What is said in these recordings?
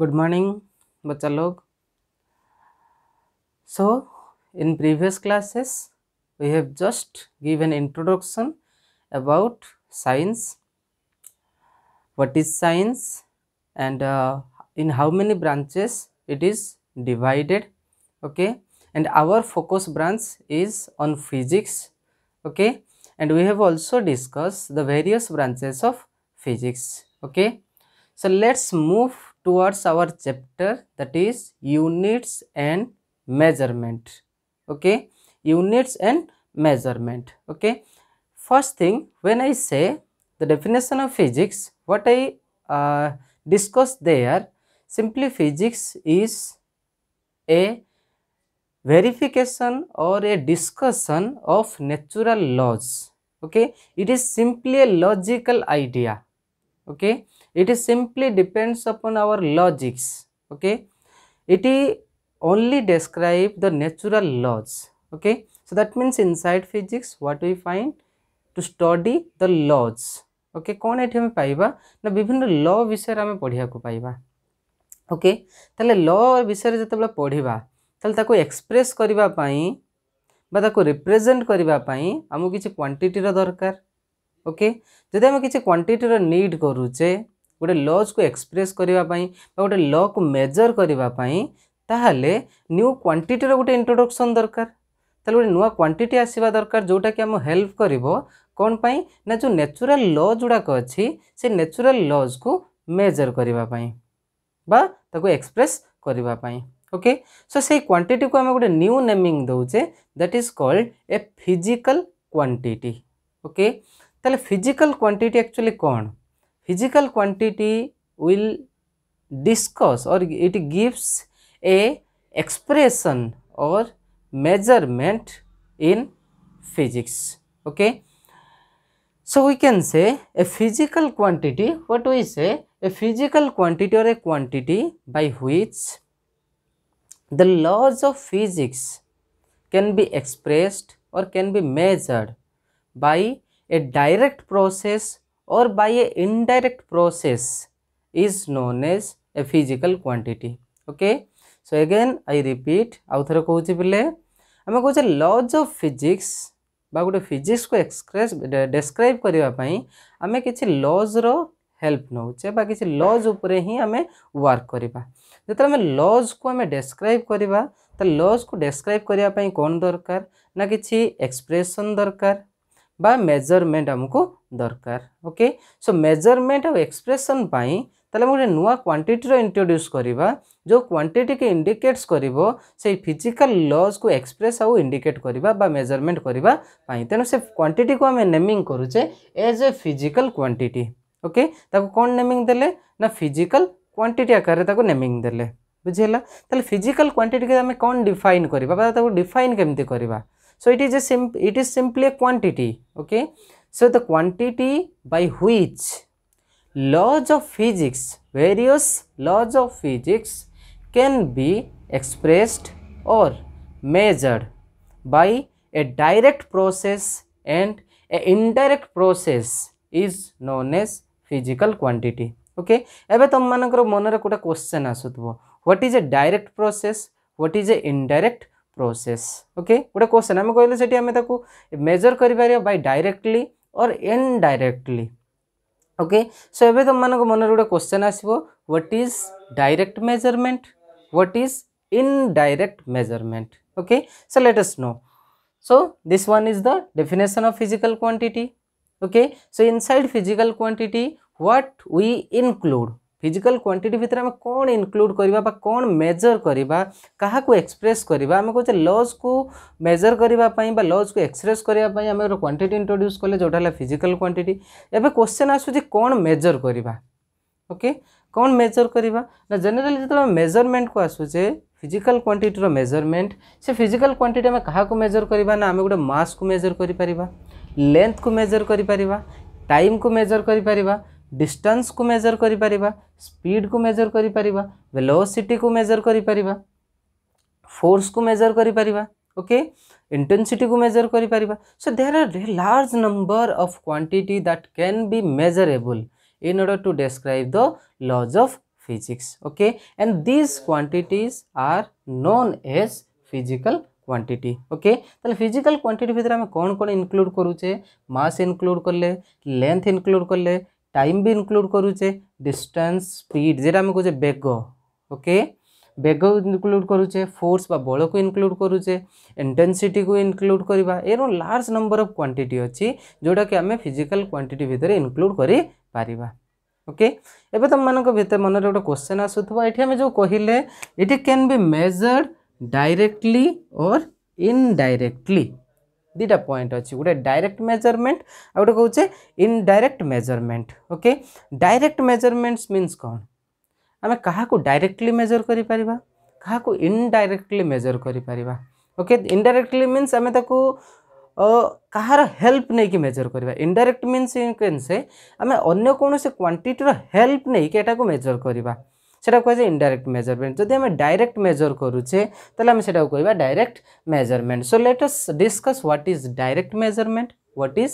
Good morning बच्चा लोग so in previous classes we have just given introduction about science what is science and uh, in how many branches it is divided okay and our focus branch is on physics okay and we have also discussed the various branches of physics okay so let's move towards our chapter that is units and measurement okay units and measurement okay first thing when i say the definition of physics what i uh, discuss there simply physics is a verification or a discussion of natural laws okay it is simply a logical idea okay it is simply depends upon our logics okay it only describe the natural laws okay so that means inside physics what we find to study the laws okay कौन ये आम पाइबा ना विभिन्न ल विषय आम पढ़ा पाइबा ओके ताले ल विषय जो पढ़ा ताले ताको एक्सप्रेस करने पाई बा ताको रिप्रेजेंट करिबा पाई हमु क्वांटिटी दरकार ओके जदि आम कि क्वांटिटी निड करूचे गोटे लज को एक्सप्रेस करने गोटे ल को मेजर करने क्वांटीटर गोटे इंट्रोडक्शन दरकार गोटे नुआ क्वांटीट आसवा दरकार जोटा कि आम हेल्प कर कौन पाई ना जो नेचुरल ल जुड़ाक अच्छी से नेचुरल लज को मेजर करने एक्सप्रेस करने ओके सो से क्वांटीट को आम गोटे न्यू नेमिंग दौचे that is called a physical quantity okay physical quantity actually कौन physical quantity will discuss or it gives a expression or measurement in physics okay so we can say a physical quantity what we say a physical quantity or a quantity by which the laws of physics can be expressed or can be measured by a direct process और by a indirect process is known as a physical quantity okay so again I repeat आउ थे कौच बोले आम कौन laws of physics गोटे physics को express describe करने आम कि लज्र हेल्प नौचे कि लज उपर ही आम वर्क करवा जो आम लज को आम डेस्क्राइब करवा लज को डेस्क्राइब करने कौन दरकार ना कि एक्सप्रेसन दरकार বা মেজরমেন্ট আমাকে দরকার ওকে সো মেজরমেন্ট আর এক্সপ্রেসন পাই তাহলে আমি গোটে নূয়া কোয়ান্টিটির ইন্ট্রোড্যুস করা যে কোয়ান্টিটিকে ইন্ডিকেটস করব সেই ফিজিকাল লস কু এক্সপ্রেস আউ ইন্ডিকেট করা বা মেজরমেন্ট করা তেমন সে কোয়ান্টিটি কু আমি নেমিং করুছে as a physical quantity okay তাকে কোণ নেমিং দেলে না ফিজিকাল কোয়ান্টিটি আকারে তাকে নেমিং দেলে বুঝিলা তাহলে ফিজিকাল কোয়ান্টিটিকে আমি কোণ ডিফাইন করা বা তাকে ডিফাইন কেমতি করা so it is a sim it is simply a quantity okay so the quantity by which laws of physics various laws of physics can be expressed or measured by a direct process and a indirect process is known as physical quantity okay question what is a direct process what is a indirect process okay गोटे question आम कहल से major कर directly और indirectly okay so ए तुम मन में गोटे क्वेश्चन आसो what is direct measurement what is indirect measurement okay so let us know so this one is the definition of physical quantity okay so inside physical quantity what we include physical quantity भितर आम कौन include करवा कौन measure करवा क्या express करवा आम लज को मेजर करने लज को एक्सप्रेस करने क्वांटिटी इंट्रोड्यूस कले जोटा फिजिकल क्वांटिटी एवं क्वेश्चन आसूस कौन मेजर करवा ओके कौन मेजर करवा जेनेल जो मेजरमेंट को आसूचे फिजिकल क्वांटिटर मेजरमेंट से फिजिकल क्वांटिटी आम क्या मेजर करवा आम गोटे मस को मेजर करेंथ को मेजर कर टाइम को मेजर करपरिया डिस्टेंस को मेजर करा स्पीड को मेजर करा वेलोसीटी को मेजर करा फोर्स को मेजर करा ओके इंटेंसिटी को मेजर करा so there are a large number of quantity that can be measurable in order to describe the laws of physics okay and this quantities are known as physical quantity okay ताले physical quantity भितर आम कौन कौन include करूचे mass include करले length include करले time भी include करुचे डिस्टेंस स्पीड जेटा आम कहे बेग ओके बेग इनक्लूड करुचे फोर्स बा बल को इनक्लूड करुचे इंटेनसीटी को इनक्लूड करवा यार लार्ज नंबर अफ क्वांटिटी अच्छी जोटा कि आम फिजिकाल क्वांटिटी भितर इनक्लूड कर ओके एवं तुम मान भर मन गोटे क्वेश्चन आसूब ये जो कहले it can be measured directly और इनडायरेक्टली दुटा पॉइंट अच्छे गोटे डायरेक्ट मेजरमेंट आ गए कौचे indirect measurement okay direct measurements means कौन आम क्या डायरेक्टली मेजर करडायरेक्टली मेजर करके इनडाइरेक्टली मीनस आम कहार हेल्प नहीं कि मेजर करवा इनडाइरेक्ट मीनस इन से आम अगर कौन से क्वांटीटर हेल्प नहीं कि यहाँ को मेजर करवा সেটা কুহযায় ইনডাইরেক্ট মেজরমেন্ট যদি আমি ডাইরেক্ট মেজর করুছে তাহলে আমি সেটা কহবা direct measurement so let us discuss what is direct measurement what is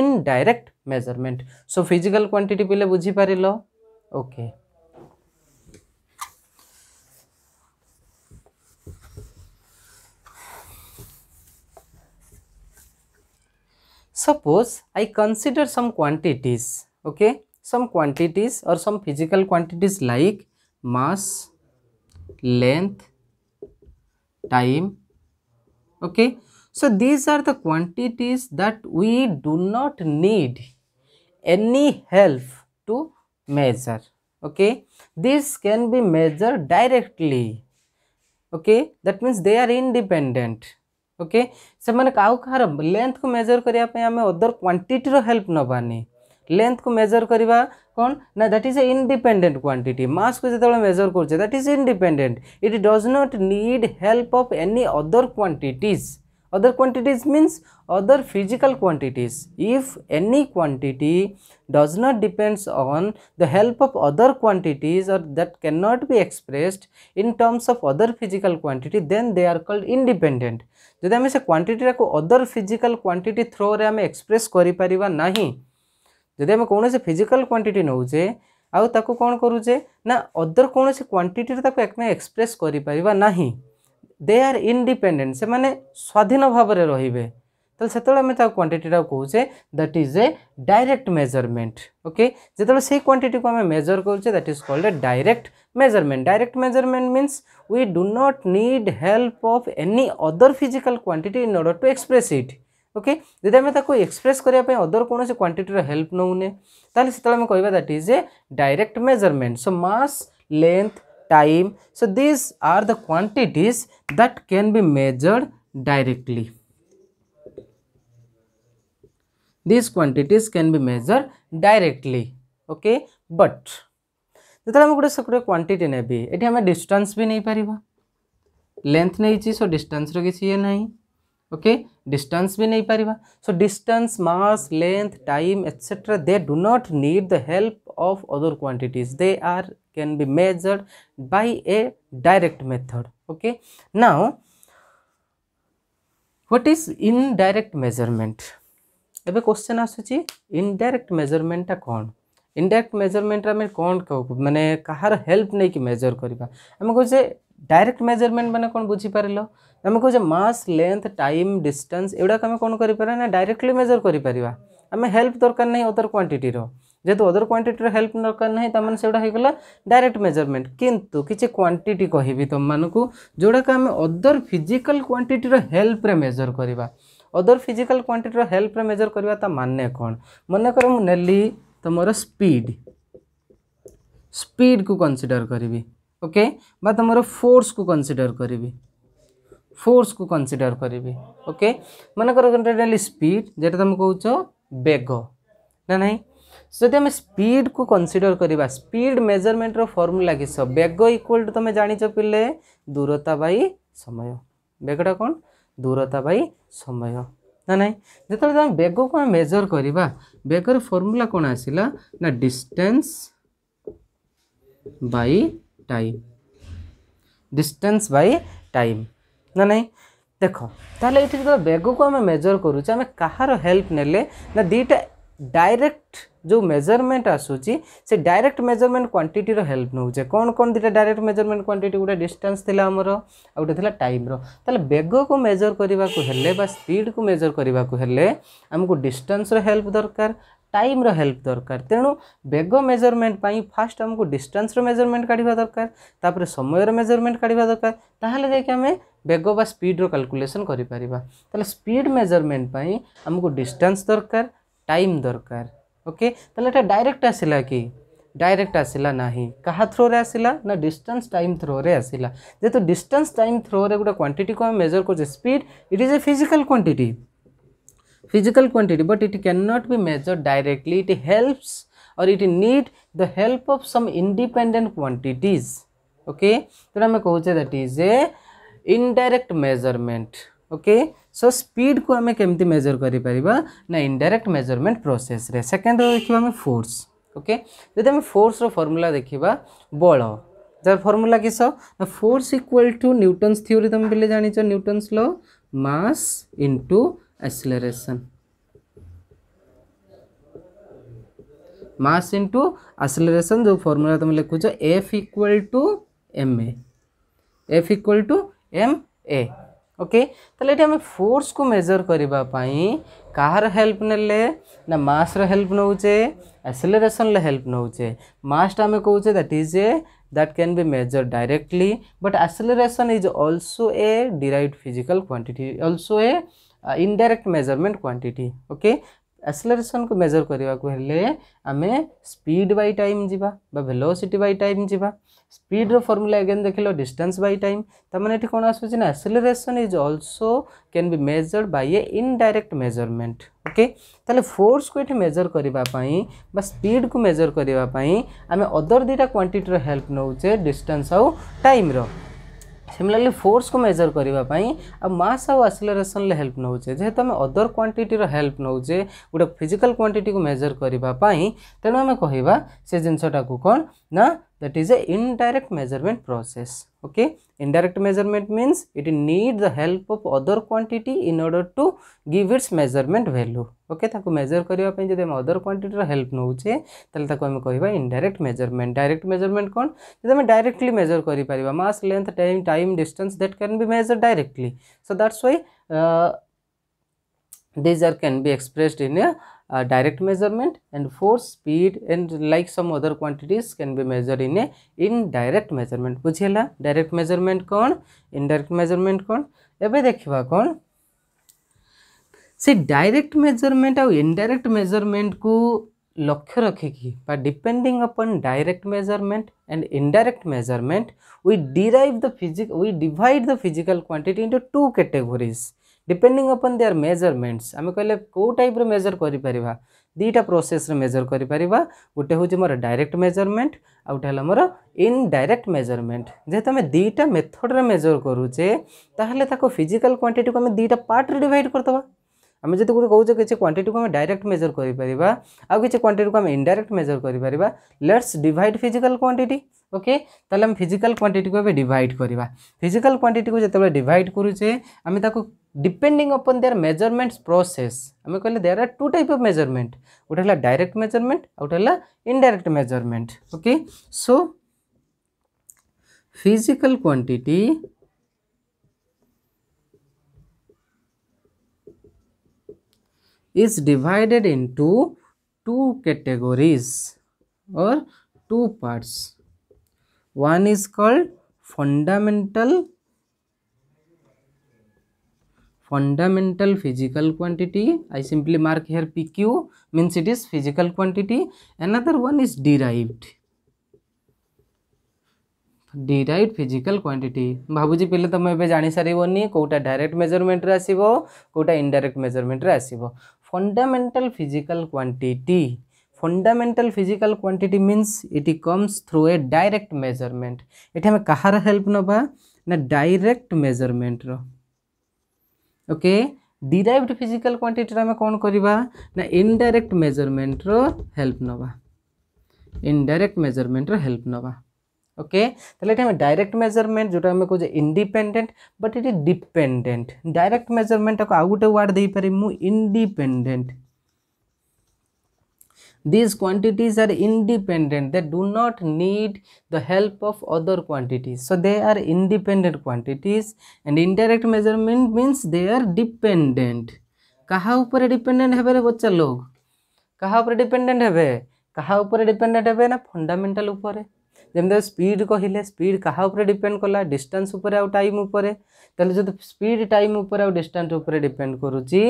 indirect measurement so physical quantity পিলে বুঝিপারিল ওকে suppose i consider some quantities okay some quantities or some physical quantities like mass length time okay so these are the quantities that we do not need any help to measure okay this can be measured directly okay that means they are independent okay ସେମାନେ ଆଉ କାହାର ଲେନ୍ଥକୁ major କରିବା ପାଇଁ ଆମେ other କ୍ୱାଣ୍ଟିଟିର help ନେବାନି length को measure करवा कौन ना that is a independent quantity mass को जो मेजर करुचे that is independent it does not need help of any other quantities other quantities means other physical quantities if any quantity does not depends on the help of other quantities और that can not be expressed in terms of other physical quantity then they are called independent जब से quantity को other physical quantity throw रे आम express करना ना ଯଦି ଆମେ କୌଣସି ଫିଜିକାଲ୍ କ୍ୱାଣ୍ଟିଟି ନେଉଛେ ଆଉ ତାକୁ କ'ଣ କରୁଛେ ନା ଅଦର କୌଣସି କ୍ୱାଣ୍ଟିଟିରେ ତାକୁ ଆମେ ଏକ୍ସପ୍ରେସ୍ କରିପାରିବା ନାହିଁ ଦେ ଆର୍ ଇଣ୍ଡିପେଣ୍ଡେଣ୍ଟ ସେମାନେ ସ୍ୱାଧୀନ ଭାବରେ ରହିବେ ତାହେଲେ ସେତେବେଳେ ଆମେ ତାକୁ କ୍ୱାଣ୍ଟିଟିଟାକୁ କହୁଛେ that is a direct measurement okay ଯେତେବେଳେ ସେଇ କ୍ୱାଣ୍ଟିଟିକୁ ଆମେ ମେଜର କରୁଛେ that is called a direct measurement direct measurement means we do not need help of any other physical quantity in order to express it okay जब आम express करने other कौन से क्वांटीटर हेल्प नौने तेल से आम कह that is a direct measurement so mass length time so this are the quantities that can be measured directly this quantities can be measure directly okay but जो आम गोटे क्वांटिटी क्वांटीटी नेबी ये आम डिस्टास् भी नहीं पार लेंथ नहीं सो डिस्टास् किसी ना ओके डिस्टेंस भी नहीं पारिबा so distance mass length time etcetera they do not need the help of other quantities they are can be measured by a direct method okay now what is indirect measurement एवं question आसुची indirect मेजरमेंटटा कोन indirect measurement आमे कोन मैंने कहार help नहीं कि major करबा हम कहू डायरेक्ट मेजरमेंट मैंने कौन बुझीपार आम कहे मास लेंथ टाइम डिस्टेंस एगुड़ाक आम कौन करा डायरेक्टली मेजर करें हेल्प दरकार नहीं अदर क्वांटीटर जेहतु अदर क्वांटीटर हेल्प दरकार ना तुम से होगा डायरेक्ट मेजरमेंट कितु किसी क्वांटीट कह तुम मानक जोड़ाक आम अदर फिजिकाल क्वांटीटर हेल्प्रे मेजर करवा अदर फिजिकाल क्वांटीटर हेल्प्रे मेजर करवा माने कौन मन कर मुझे तुम स्पीड स्पीड को कंसीडर करी ओके बा तुम फोर्स को कनसीडर करी फोर्स को कनसीडर करी ओके मनकर स्पीड जेटा तुम कौ बेग ना ना जदि आम स्पीड को कनसीडर करवा स्पीड मेजरमेंट फर्मूला किस बेग इक्वाल टू तुम जाच पे दूरता बै समय बेगटा कौन दूरता बै समय ना ना जो तुम बेग को मेजर करवा बेगर फर्मूला कौन आसला ना distance by time distance by time না নাই ଦେଖ ତାହେଲେ ଏଠି ଯେତେବେଳେ ବେଗକୁ ଆମେ ମେଜର କରୁଛେ ଆମେ କାହାର ହେଲ୍ପ ନେଲେ ନା ଦୁଇଟା ଡାଇରେକ୍ଟ ଯେଉଁ ମେଜରମେଣ୍ଟ ଆସୁଛି ସେ ଡାଇରେକ୍ଟ ମେଜରମେଣ୍ଟ କ୍ୱାଣ୍ଟିଟିର ହେଲ୍ପ ନେଉଛେ କ'ଣ କ'ଣ ଦୁଇଟା ଡାଇରେକ୍ଟ ମେଜରମେଣ୍ଟ କ୍ୱାଣ୍ଟିଟି ଗୋଟେ ଡିଷ୍ଟାନ୍ସ ଥିଲା ଆମର ଆଉ ଗୋଟେ ଥିଲା ଟାଇମ୍ର ତାହେଲେ ବେଗକୁ ମେଜର କରିବାକୁ ହେଲେ ବା ସ୍ପିଡ଼କୁ ମେଜର କରିବାକୁ ହେଲେ ଆମକୁ ଡିଷ୍ଟାନ୍ସର ହେଲ୍ପ ଦରକାର टाइम हेल्प दरकार तेणु बेग मेजरमेंट फास्ट आमको डिस्टान्स मेजरमेंट काढ़ा दरकार तापर समय मेजरमेंट काढ़ा दरकार ताहले बेग बा स्पीड्र कालकुलेसन कर स्पीड मेजरमेंट आमको डिस्टान्स दरकार टाइम दरकार ओके okay? डायरेक्ट आसला कि डायरेक्ट आसला ना क्या रे आसला ना डिस्टेंस टाइम रे आसला जेहतु डिस्टेंस टाइम रे गोटे क्वांटिटी को मेजर कर speed it is a physical quantity physical quantity but it cannot be measured directly it helps or it need the help of some independent quantities okay then so, ame kahuche that is a indirect measurement okay so speed ko ame kemti measure kari pariba na indirect measurement process re second ro dekhiba ame force okay jodi ame force ro formula dekhiba balo जार formula किस ना force equal to Newton's theory तुम पे जाच Newton's law mass into acceleration mass into acceleration जो formula तुम लिखुच F equal to M A F equal to M A okay ताले ये फोर्स को मेजर करने कहार हेल्प ने ना मास्र हेल्प नौचे एक्सिलेसन हेल्प नौचे मासटा आम कौचे that is a that can be measure directly but acceleration is also a derived physical quantity also a indirect measurement quantity okay ଆକ୍ସେଲରେସନକୁ ମେଜର କରିବାକୁ ହେଲେ ଆମେ ସ୍ପିଡ୍ ବାଇ ଟାଇମ୍ ଯିବା ବା ଭେଲୋସିଟି ବାଇ ଟାଇମ୍ ଯିବା ସ୍ପିଡ୍ର ଫର୍ମୁଲା ଏଗେନ୍ ଦେଖିଲ distance by time ତା'ମାନେ ଏଠି କ'ଣ ଆସୁଛି ନା acceleration is also can be measured by a indirect measurement okay ତାହେଲେ ଫୋର୍ସକୁ ଏଠି ମେଜର କରିବା ପାଇଁ ବା ସ୍ପିଡ୍କୁ ମେଜର କରିବା ପାଇଁ ଆମେ ଅଦର ଦୁଇଟା କ୍ୱାଣ୍ଟିଟିର ହେଲ୍ପ ନେଉଛେ ଡିଷ୍ଟାନ୍ସ ଆଉ ଟାଇମ୍ର ସିମିଲାରଲି ଫୋର୍ସକୁ ମେଜର୍ କରିବା ପାଇଁ ଆଉ ମାସ୍ ଆଉ ଆସିଲେସନ୍ରେ ହେଲ୍ପ ନେଉଛେ ଯେହେତୁ ଆମେ ଅଦର କ୍ୱାଣ୍ଟିଟିର ହେଲ୍ପ ନେଉଛେ ଗୋଟେ ଫିଜିକାଲ୍ କ୍ୱାଣ୍ଟିଟିକୁ ମେଜର୍ କରିବା ପାଇଁ ତେଣୁ ଆମେ କହିବା ସେ ଜିନିଷଟାକୁ କ'ଣ ନା that is a indirect measurement process okay indirect measurement means it need the help of other quantity in order to give its measurement value okay ताको measure करिवा पई जदि other quantity रो help नउछे तले ताको हम कहिबा indirect measurement direct measurement कोन जदि हम directly measure करि mass length time time distance that can be measured directly so that's why uh, these are can be expressed in a, a direct measurement and force speed and like some other quantities can be measured in a indirect measurement बुझेला direct measurement कौन indirect measurement कौन एबे देखिबा कौन से direct measurement आउ indirect measurement को लक्ष्य रखिकी बा depending upon direct measurement and indirect measurement we derive the physic we divide the physical quantity into two categories depending upon their measurements आम कहे कौ टाइप मेजर कर दुटा प्रोसेस मेजर कर गोटे हूँ मोर डायरेक्ट मेजरमेंट आ गए मोर इनडाइरेक्ट मेजरमेंट जेहेतु आम दुईटा मेथड्रे मेजर करुचे ताको फिजिकाल क्वांटीटी को आम दुईटा पार्ट्रे डिवाइड करदे आम जो गोटे कौ किसी क्वांटीटी को आम डायरेक्ट मेजर करा किसी को आम इनडाइरेक्ट मेजर करा let's divide physical quantity okay physical quantity को डिवाइड करा फिजिकाल क्वांटिटी को जिते डिवाइड करूचे आम depending upon their measurements process ଆମେ କହିଲେ there are two type of measurement ଗୋଟେ ହେଲା direct measurement ଆଉ ଗୋଟେ indirect measurement okay so physical quantity is divided into two categories or two parts one is called fundamental fundamental physical quantity i simply mark here pq means it is physical quantity another one is derived derived physical quantity भावुजी पे तुम ए जाणी सारे कौटा direct measurement आसो कौटा indirect measurement आसो fundamental physical quantity fundamental physical quantity means it comes through a direct measurement ये आम कहार हेल्प नवा ना डायरेक्ट मेजरमेंट र ଓକେ ଡିରାଇଭଡ୍ ଫିଜିକାଲ୍ କ୍ୱାଣ୍ଟିଟିର ଆମେ କ'ଣ କରିବା ନା ଇନଡାଇରେକ୍ଟ ମେଜରମେଣ୍ଟର ହେଲ୍ପ ନେବା ଇନଡାଇରେକ୍ଟ ମେଜରମେଣ୍ଟର ହେଲ୍ପ ନେବା ओके তাহলে এটা আমি ডাইরেক্ট মেজারমেন্ট যেটা আমি কোজে independent but it is dependent direct measurement টাকে আউ গোটে ওয়ার্ড দেই পারি মু independent these quantities are independent they do not need the help of other quantities so they are independent quantities and indirect measurement means they are dependent कहा ऊपर dependent हे बच्चा लोग कहा ऊपर डिपेंडेंट हे कहा ऊपर डिपेंडेंट हे ना फंडामेंटल ऊपर ଯେମିତି ସ୍ପିଡ୍ କହିଲେ ସ୍ପିଡ୍ କାହା ଉପରେ ଡିପେଣ୍ଡ କଲା ଡିଷ୍ଟାନ୍ସ ଉପରେ ଆଉ ଟାଇମ୍ ଉପରେ ତାହେଲେ ଯଦି ସ୍ପିଡ୍ ଟାଇମ୍ ଉପରେ ଆଉ ଡିଷ୍ଟାନ୍ସ ଉପରେ ଡିପେଣ୍ଡ କରୁଛି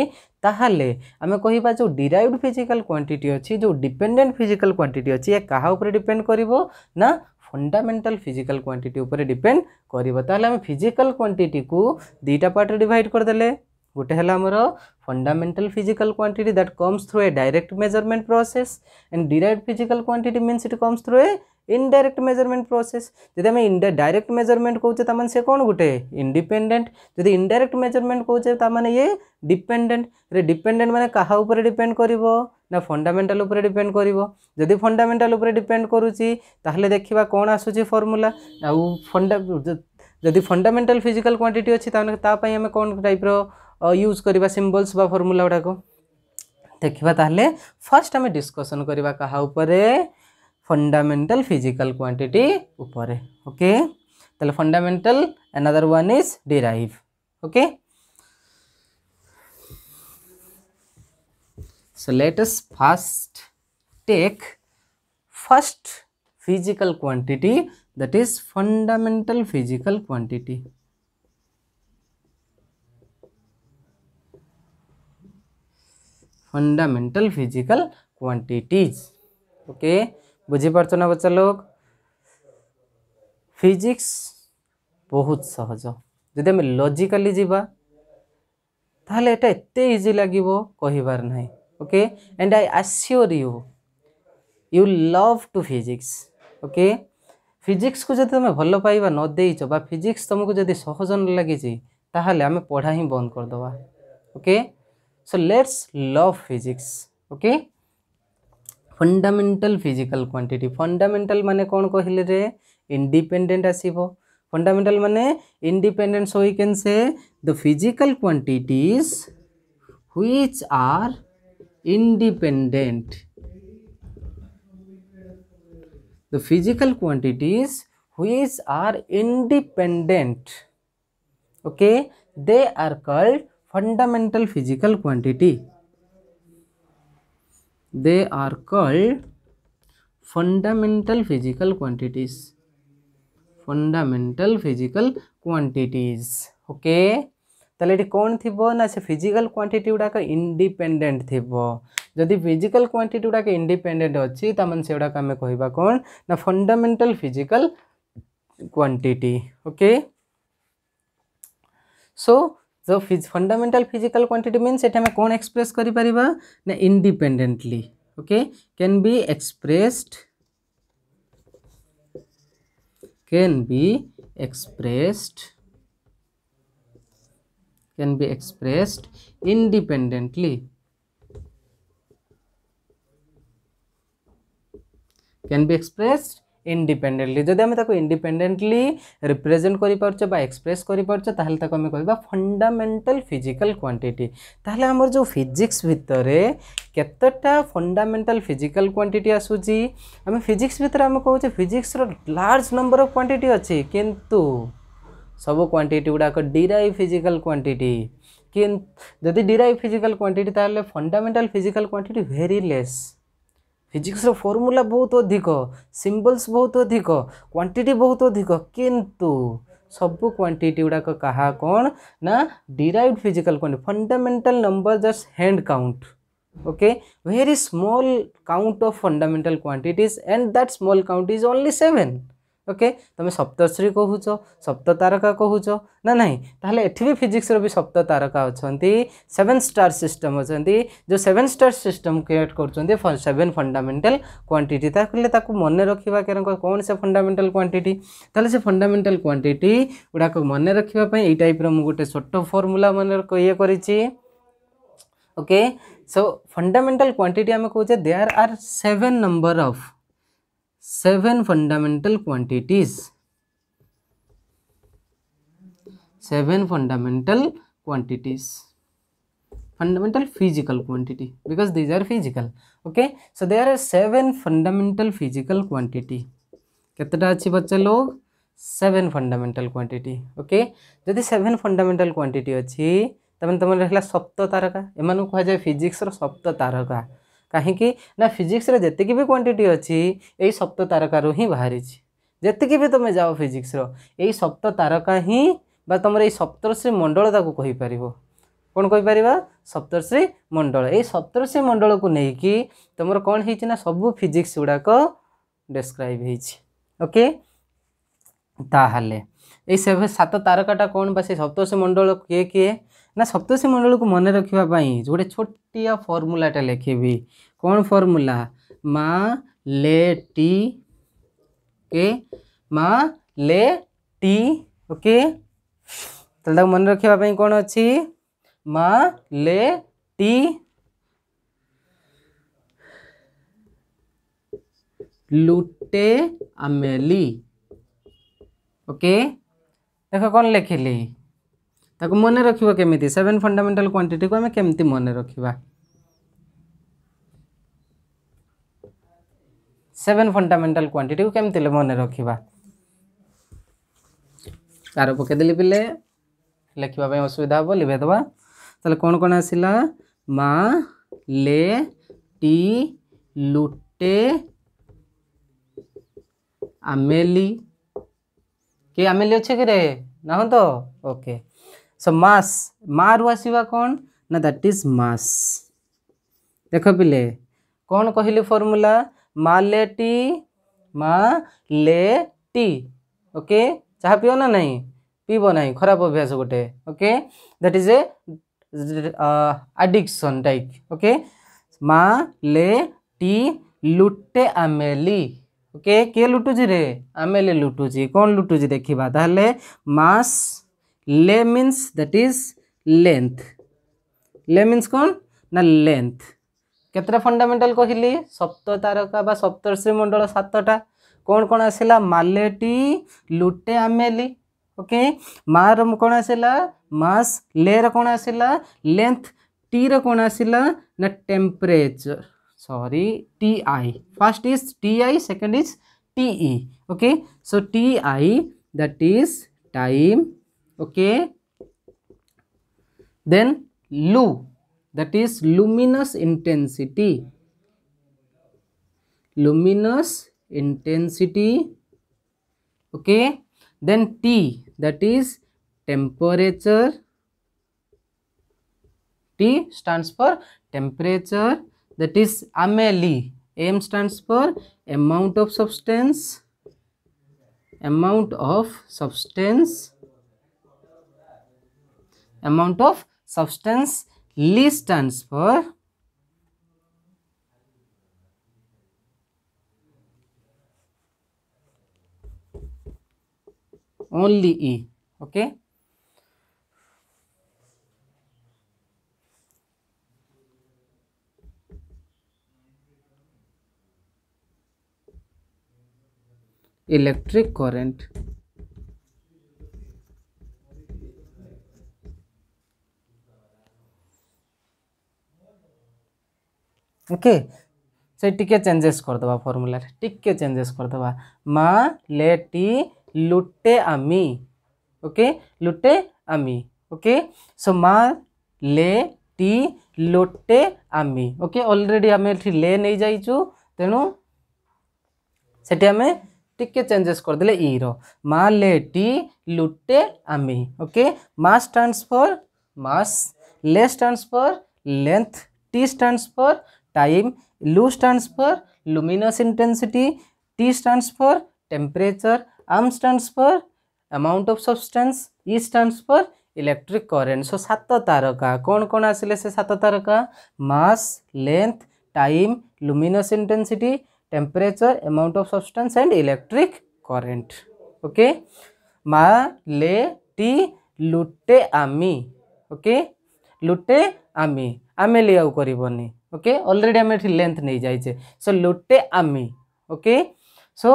ତାହେଲେ ଆମେ କହିବା ଯେଉଁ ଡିରାଇଭ୍ଡ ଫିଜିକାଲ୍ କ୍ୱାଣ୍ଟିଟି ଅଛି ଯେଉଁ ଡିପେଣ୍ଡେଣ୍ଟ ଫିଜିକାଲ୍ କ୍ୱାଣ୍ଟିଟି ଅଛି ଏ କାହା ଉପରେ ଡିପେଣ୍ଡ କରିବ ନା फंडामेंटल फिजिकल क्वांटिटी उपर डिपेंड करें फिजिकल क्वांटिटी को दुईटा पार्ट्रे डिवाइड करदे गोटे है आमर fundamental physical quantity that comes through a direct measurement process and derive physical quantity means it comes through a indirect measurement process ଯଦି ଆମେ ଡାଇରେକ୍ଟ ମେଜରମେଣ୍ଟ କହୁଛେ ତାମାନେ ସେ କ'ଣ ଗୋଟେ ଇଣ୍ଡିପେଣ୍ଡେଣ୍ଟ ଯଦି ଇନଡାଇରେକ୍ଟ ମେଜରମେଣ୍ଟ କହୁଛେ ତାମାନେ ଇଏ ଡିପେଣ୍ଡେଣ୍ଟ ଡିପେଣ୍ଡେଣ୍ଟ ମାନେ କାହା ଉପରେ ଡିପେଣ୍ଡ କରିବ ନା ଫଣ୍ଡାମେଣ୍ଟାଲ ଉପରେ ଡିପେଣ୍ଡ କରିବ ଯଦି ଫଣ୍ଡାମେଣ୍ଟାଲ ଉପରେ ଡିପେଣ୍ଡ କରୁଛି ତାହେଲେ ଦେଖିବା କ'ଣ ଆସୁଛି ଫର୍ମୁଲା ଆଉ ଫଣ୍ଡା ଯଦି ଫଣ୍ଡାମେଣ୍ଟାଲ ଫିଜିକାଲ କ୍ୱାଣ୍ଟିଟି ଅଛି ତାହେଲେ ତା ପାଇଁ ଆମେ କ'ଣ ଟାଇପ୍ର ୟୁଜ୍ କରିବା ସିମ୍ବଲ୍ସ ବା ଫର୍ମୁଲା ଗୁଡ଼ାକ ଦେଖିବା ତାହେଲେ ଫାର୍ଷ୍ଟ ଆମେ ଡିସ୍କସନ୍ କରିବା କାହା ଉପରେ फंडामेंटल फिजिकल क्वांटिटी ऊपर ओके तले fundamental another one is derive okay so let us first take first physical quantity that is fundamental physical quantity fundamental physical quantities okay বুঝিপারছ না বাচ্চা লোক ফিজিক্স ବହୁତ ସହଜ ଯଦି ଆମେ ଲଜିକାଲି ଯିବା ତାହେଲେ ଏଇଟା ଏତେ ଇଜି ଲାଗିବ କହିବାର ନାହିଁ okay and I assure you you love to physics okay ଫିଜିକ୍ସକୁ ଯଦି ତୁମେ ଭଲ ପାଇବା ନ ଦେଇଛ ବା ଫିଜିକ୍ସ ତୁମକୁ ଯଦି ସହଜ ନ ଲାଗିଛି ତାହେଲେ ଆମେ ପଢ଼ା ହିଁ ବନ୍ଦ କରିଦେବା okay so let's love physics okay fundamental physical quantity fundamental मान कौन कहले रे इंडिपेडेट आसो फंडामेटाल मान independent we can say the physical quantities which are independent the physical quantity which are independent okay they are called fundamental physical quantity they are called fundamental physical quantities fundamental physical quantities okay তাহলে এটি কোণ থিব না সে physical quantity গুড়াক independent থিব যদি physical quantity গুড়াক ইন্ডিপেন্ডেন্ট অছি তাহলে সেগুড়াক আমি কহবা কোণ না fundamental physical quantity okay so जो फंडामेंटाल फिजिकल क्वांटिटी मीन ये आम कौन एक्सप्रेस कर independently independently okay can be expressed can be expressed can be expressed independently can be expressed independently যদি আমি তাকে ইন্ডিপেন্ডেন্টলি রিপ্রেজেন্ট করিপারছ বা এক্সপ্রেস করিপারছ তাহলে তাকে আমি কহবা ফন্ডামেন্টাল ফিজিক্যাল কোয়ান্টিটি তাহলে আমার যে ফিজিক্স ভিতরে কেতটা ফন্ডামেন্টাল ফিজিক্যাল কোয়ান্টিটি আসুচি আমি ফিজিক্স ভিতরে আমি কହୁଛେ ফিজিক্সর লার্জ নম্বর অফ কোয়ান্টিটি অছি কিন্তু সব কোয়ান্টিটি গুড়াক ডিরাইভ ফিজিক্যাল কোয়ান্টিটি কিন্তু যদি ডিরাইভ ফিজিক্যাল কোয়ান্টিটি তাহলে fundamental physical quantity very less physics formula बहुत अधिक सिंबल्स बहुत अधिक क्वांटिटी बहुत अधिक किंतु सब क्वांटिटी गुड़ाक क्या कौन ना derive physical quantity fundamental number just hand count okay very small count of fundamental quantities and that small count is only seven okay ତୁମେ ସପ୍ତଶ୍ରୀ କହୁଛ ସପ୍ତ ତାରକା କହୁଛ ନା ନାହିଁ ତାହେଲେ ଏଠି ବି ଫିଜିକ୍ସର ବି ସପ୍ତ ତାରକା ଅଛନ୍ତି ସେଭେନ୍ ଷ୍ଟାର୍ ସିଷ୍ଟମ୍ ଅଛନ୍ତି ଯେଉଁ ସେଭେନ୍ ଷ୍ଟାର୍ ସିଷ୍ଟମ୍ କ୍ରିଏଟ୍ କରୁଛନ୍ତି ସେଭେନ୍ ଫଣ୍ଡାମେଣ୍ଟାଲ୍ କ୍ୱାଣ୍ଟିଟି ତାହେଲେ ତାକୁ ମନେ ରଖିବା କାରଣ କ'ଣ ସେ ଫଣ୍ଡାମେଣ୍ଟାଲ୍ କ୍ୱାଣ୍ଟିଟି ତାହେଲେ ସେ ଫଣ୍ଡାମେଣ୍ଟାଲ୍ କ୍ୱାଣ୍ଟିଟି ଗୁଡ଼ାକ ମନେ ରଖିବା ପାଇଁ ଏଇ ଟାଇପ୍ର ମୁଁ ଗୋଟେ ଛୋଟ ଫର୍ମୁଲା ମନେ ଇଏ କରିଛି ଓକେ ସୋ ଫଣ୍ଡାମେଣ୍ଟାଲ୍ କ୍ୱାଣ୍ଟିଟି ଆମେ କହୁଛେ there are seven number of seven fundamental quantities seven fundamental quantities fundamental physical quantity because these are physical okay so there are seven fundamental physical quantity कितना अच्छे बच्चे लोग seven fundamental quantity okay जदि seven fundamental quantity अच्छी तुम तुम रहा सप्त तारका एम कहुए फिजिक्स रप्त तारका କାହିଁକି ନା ଫିଜିକ୍ସରେ ଯେତିକି ବି କ୍ୱାଣ୍ଟିଟି ଅଛି ଏଇ ସପ୍ତ ତାରକାରୁ ହିଁ ବାହାରିଛି ଯେତିକି ବି ତୁମେ ଯାଅ ଫିଜିକ୍ସର ଏଇ ସପ୍ତ ତାରକା ହିଁ ବା ତୁମର ଏଇ ସପ୍ତର୍ଷି ମଣ୍ଡଳ ତାକୁ କହିପାରିବ କ'ଣ କହିପାରିବା ସପ୍ତର୍ଷି ମଣ୍ଡଳ ଏଇ ସପ୍ତର୍ଷି ମଣ୍ଡଳକୁ ନେଇକି ତୁମର କ'ଣ ହେଇଛି ନା ସବୁ ଫିଜିକ୍ସ ଗୁଡ଼ାକ ଡେସ୍କ୍ରାଇବ୍ ହେଇଛି ଓକେ ତାହେଲେ এই সাত তারকাটা কোণ বা সেই সপ্তর্ষি মণ্ডল কে কে ନା ସପ୍ତର୍ଷି ମଣ୍ଡଳକୁ ମନେ ରଖିବା ପାଇଁ ଗୋଟେ ଛୋଟିଆ ଫର୍ମୁଲାଟା ଲେଖିବି କ'ଣ ଫର୍ମୁଲା ମା ଲେ ଟି ଓକେ ମା ଲେ ଟି ଓକେ ତାହେଲେ ତାକୁ ମନେ ରଖିବା ପାଇଁ କ'ଣ ଅଛି ମା ଲେ ଟି लुटे अमेली ओके देखो कौन लिखिली ତାକୁ ମନେ ରଖିବ କେମିତି ସେଭେନ୍ ଫଣ୍ଡାମେଣ୍ଟାଲ୍ କ୍ୱାଣ୍ଟିଟିକୁ ଆମେ କେମିତି ମନେ ରଖିବା ସେଭେନ୍ ଫଣ୍ଡାମେଣ୍ଟାଲ୍ କ୍ୱାଣ୍ଟିଟିକୁ କେମିତି ମନେ ରଖିବା ତାର ପକାଇଦେଲି ପିଲେ ଲେଖିବା ପାଇଁ ଅସୁବିଧା ହେବ ଲିଭେଇଦେବା ତାହେଲେ କ'ଣ କ'ଣ ଆସିଲା ମା ଲେ ଟି ଲୁଟେ আমেলি কে আমেলি হচ্ছে কি রে না তো ওকে સો માસ માર ଆସିବା କ'ଣ ନା ଦ୍ୟାଟ୍ ଇଜ୍ ମାସ୍ ଦେଖ ପିଲେ କ'ଣ କହିଲେ ଫର୍ମୁଲା ମାଲେଟି ମାଲେଟି ଓକେ ଚାହା ପିଅ ନା ନାହିଁ ପିଇବ ନାହିଁ ଖରାପ ଅଭ୍ୟାସ ଗୋଟେ okay that is a addiction type okay ମାଲେଟି ଲୁଟେ ଆମେଲି ଓକେ କିଏ ଲୁଟୁଛି ରେ ଆମେଲି ଲୁଟୁଛି କ'ଣ ଲୁଟୁଛି ଦେଖିବା ତାହେଲେ ମାସ୍ le means that is length le means কোন না length কেতটা ফন্ডামেন্টাল কহিলি সপ্ত তারকা বা সপ্তর্ষি মণ্ডল সাতটা কোন কোন আসিলা মালেটি লুটে আমেলি ওকে মার কোন আসিলা মাস লের কোন আসিলা লেন্থ टीर कौन आसला ना temperature sorry T I first is T I second is T E okay so T I that is time okay then lu that is luminous intensity luminous intensity okay then t that is temperature t stands for temperature that is ameli m stands for amount of substance amount of substance amount of substance. least stands for only E. Okay. electric current okay से टिके changes कर करदे फर्मूल टिके changes कर करदे माँ लेटी लुटे आमी ओके लुटे आमी ओके सो मा ले टी लोटे आमी ओके ऑलरेडी आम एटी ले नहीं जाइचु तेणु सेठी आम टिके चेंजेस कर करदे ई माँ ले टी लुटे आमी okay mass stands for mass ले stands for length T stands for time lu stands for luminous intensity t stands for temperature m stands for amount of substance e stands for electric current so सात तारका कौन कौन आसिले से सात तारका mass length time luminous intensity temperature amount of substance and electric current okay ma le ti lute ami okay lute ami ଆମେ ଲେଆଉ କରିବନି okay already আমি এটি লেন্থ নিয়ে যাইছে সো লোটে আমি ওকে সো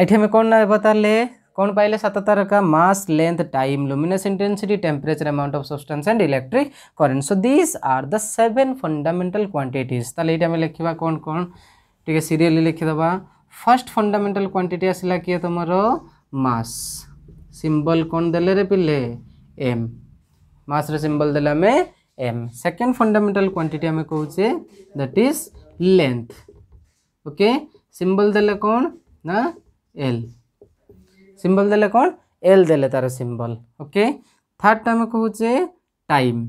এটি আমি কোণ নেব তাহলে কোণ পাইলে সাত তারকা mass length time luminous intensity temperature amount of substance and electric current so these are the seven fundamental quantities তাহলে এইটা আমি লিখবা কোণ কোণ টিকে সিরিয়ালি লিখিদেবা ফার্স্ট ফন্ডামেন্টাল কোয়ান্টিটি আসলা কি তোমার মাস সিম্বল কোণ দেলে রে পিলে এম মাসরে সিম্বল দেলে আমি एम सेकेंड फंडामेटाल क्वांटीटी आम कहे that is length okay symbol देले कौन ना एल सिंबल दे कौन एल दे तार सिंबल ओके थर्ड आम कहे time